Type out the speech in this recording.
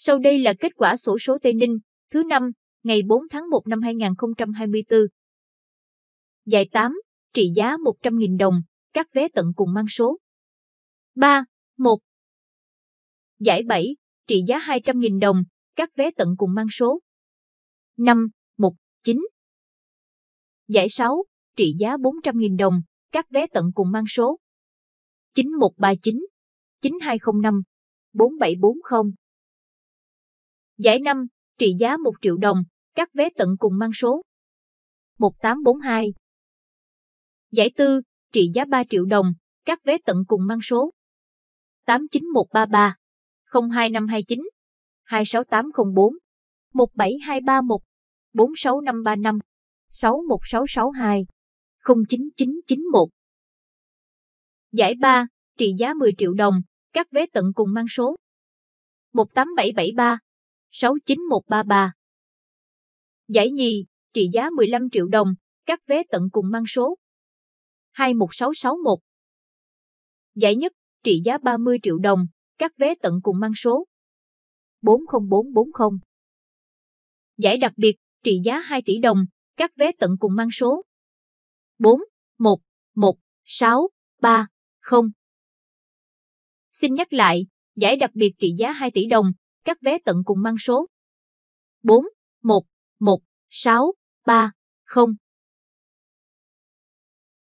Sau đây là kết quả sổ số Tây Ninh, thứ năm, ngày 4 tháng 1 năm 2024. Giải 8, trị giá 100.000 đồng, các vé tận cùng mang số. 3, 1. Giải 7, trị giá 200.000 đồng, các vé tận cùng mang số. 5, 1, 9. Giải 6, trị giá 400.000 đồng, các vé tận cùng mang số. 9139 9205 4740 Giải 5, trị giá 1 triệu đồng, các vé tận cùng mang số 1842. Giải 4, trị giá 3 triệu đồng, các vé tận cùng mang số 89133 02529 26804 17231 46535 61662 09991 Giải 3, trị giá 10 triệu đồng, các vé tận cùng mang số 18773 69133. Giải nhì, trị giá 15 triệu đồng, các vé tận cùng mang số 21661. Giải nhất, trị giá 30 triệu đồng, các vé tận cùng mang số 40440. Giải đặc biệt, trị giá 2 tỷ đồng, các vé tận cùng mang số 411630. Xin nhắc lại, giải đặc biệt trị giá 2 tỷ đồng, các vé tận cùng mang số 4 1 1 6 3 0